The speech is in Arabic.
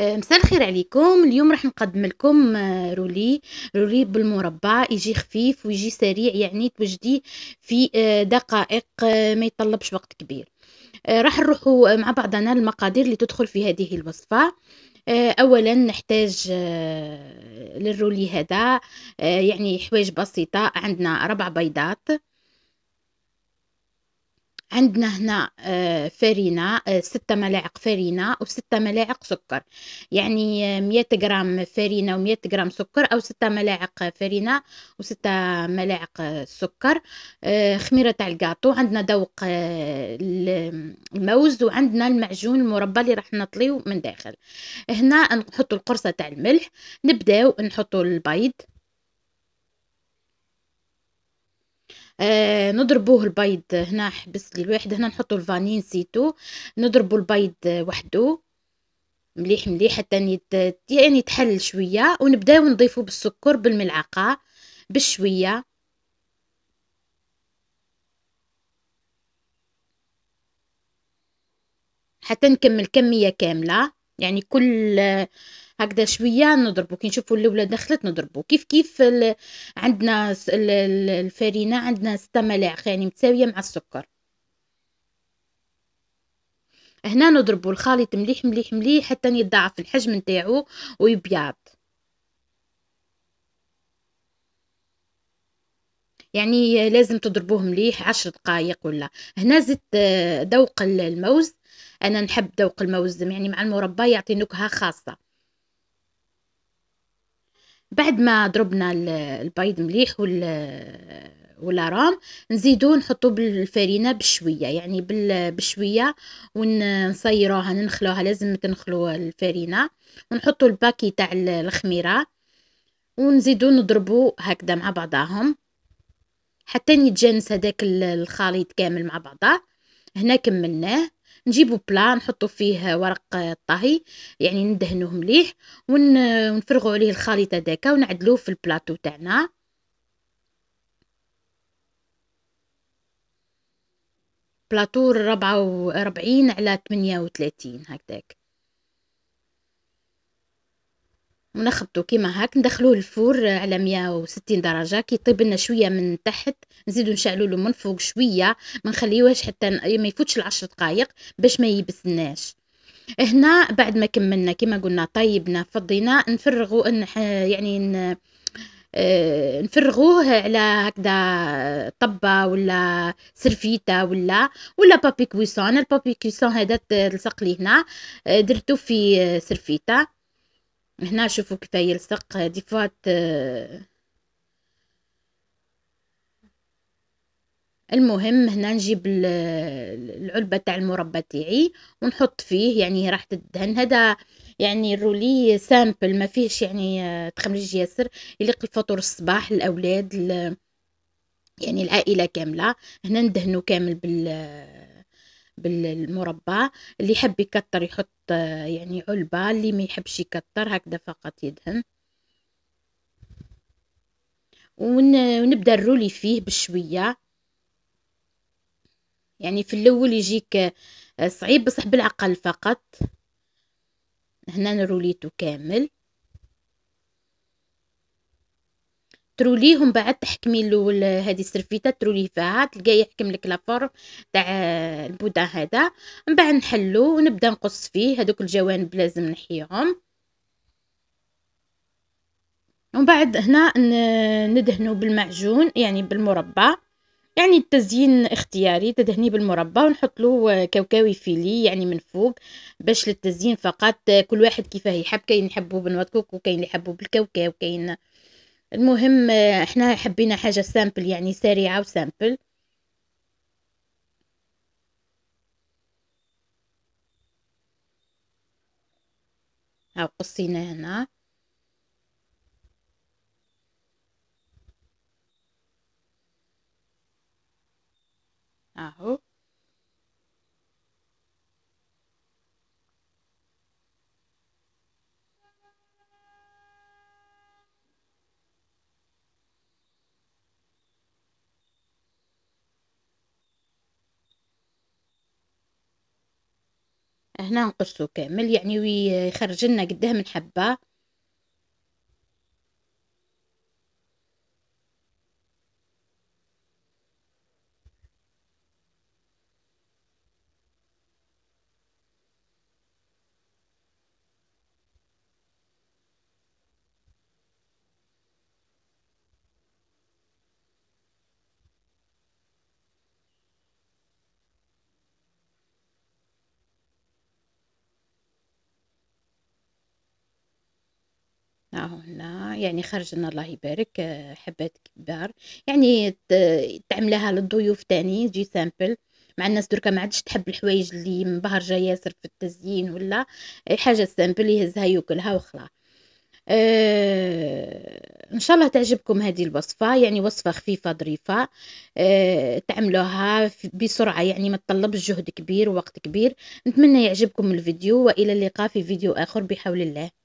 آه، مساء الخير عليكم اليوم راح نقدم لكم آه، رولي رولي بالمربى يجي خفيف ويجي سريع يعني توجديه في آه، دقائق ما يطلبش وقت كبير راح نروحوا مع بعضنا المقادير اللي تدخل في هذه الوصفه اولا نحتاج للرولي هذا يعني حوايج بسيطه عندنا ربع بيضات عندنا هنا آه، فرينة آه، ستة ملاعق فرينة وستة ملاعق سكر يعني آه، مية جرام فرينة ومية جرام سكر أو ستة ملاعق فرينة وستة ملاعق سكر خميرة تاع الكاطو عندنا دوق الموز وعندنا المعجون المربى اللي راح نطليو من داخل هنا نحطو القرصة تاع الملح نبداو نحطو البيض آه نضربوه البيض هنا حبس لي الواحد هنا نحطو الفاني نسيتو نضربو البيض وحده مليح مليح حتى يت... يعني يتحل شويه ونبداو نضيفو بالسكر بالملعقه بشويه حتى نكمل كميه كامله يعني كل هكذا شويه نضربو كي نشوفو الاولى دخلت نضربو كيف كيف ال... عندنا الفرينه عندنا ستة ملاعق يعني متساويه مع السكر هنا نضربو الخليط مليح مليح مليح حتى يتضاعف الحجم نتاعو ويبيض يعني لازم تضربوه مليح عشر دقائق ولا هنا زدت آه، ذوق الموز انا نحب ذوق الموز يعني مع المربى يعطي نكهه خاصه بعد ما ضربنا البيض مليح وال ولا رام نزيدو نحطو بالفرينه بشويه يعني بشويه ونصيروها ننخلوها لازم تنخلو الفرينه ونحطو الباكي تاع الخميره ونزيدو نضربو هكذا مع بعضاهم حتى يتجانس هذاك الخليط كامل مع بعضه هنا كملناه نجيبو بلا نحطو فيه ورق الطهي يعني ندهنوه مليح ونفرغو عليه الخليط هذاك ونعدلوه في البلاطو تاعنا بلاطو ربعة على ثمانية هكذاك ونخبطو كيما هاك ندخلوه الفور آه، على 160 درجه كي يطيب لنا شويه من تحت نزيدو نشعلو له من فوق شويه ما نخليوهش حتى ما يفوتش العشر دقائق باش ما يبسناش هنا بعد ما كملنا كيما قلنا طيبنا فضينا نفرغو نح يعني ن... آه، نفرغوه على هكذا طبه ولا سرفيته ولا ولا بابي كويسون البابي كويسون هذا تلصق لي هنا آه، درتو في سرفيته هنا شوفوا كتا يلصق دي فات آه، المهم هنا نجيب العلبه تاع المربى تاعي ونحط فيه يعني راح تدهن هذا يعني الرولي سامبل ما فيهش يعني آه، تخمرج ياسر يليق الفطور الصباح الاولاد يعني العائله كامله هنا ندهنو كامل بال آه، بالمربى اللي يحب يكتر يحط يعني علبة اللي ما يحبش يكتر هكذا فقط يدهن ونبدا نرولي فيه بشويه يعني في الاول يجيك آه، صعيب بصح بالعقل فقط هنا نروليته كامل تروليهم بعد تحكمي الاول آه، هذه السرفيته تروليه فيها تلقاه يحكم لك لافور تاع آه، البودا هذا من بعد نحلو ونبدا نقص فيه هذوك الجوانب لازم نحيهم ومن بعد هنا ندهنو بالمعجون يعني بالمربى يعني التزيين اختياري تدهني بالمربى ونحط له آه، كاوكاوي فيلي يعني من فوق باش للتزيين فقط كل واحد كيفاه يحب كاين يحبوا بنوات وكاين كاين اللي يحبو بالكاوكاو كاين المهم آه، احنا حبينا حاجة سامبل يعني سريعة وسامبل هاو قصينا هنا اهو هنا نقصو كامل يعني ويخرج لنا قداه من حبه اهو هنا يعني خرج لنا الله يبارك آه، حبات كبار يعني تعملها للضيوف تاني تجي سامبل مع الناس دركا ما عادش تحب الحوايج اللي مبهرجه ياسر في التزيين ولا حاجه سامبل يهزها ياكلها وخلاص آه ان شاء الله تعجبكم هذه الوصفه يعني وصفه خفيفه ظريفه آه تعملوها بسرعه يعني ما تطلبش جهد كبير ووقت كبير نتمنى يعجبكم الفيديو والى اللقاء في فيديو اخر بحول الله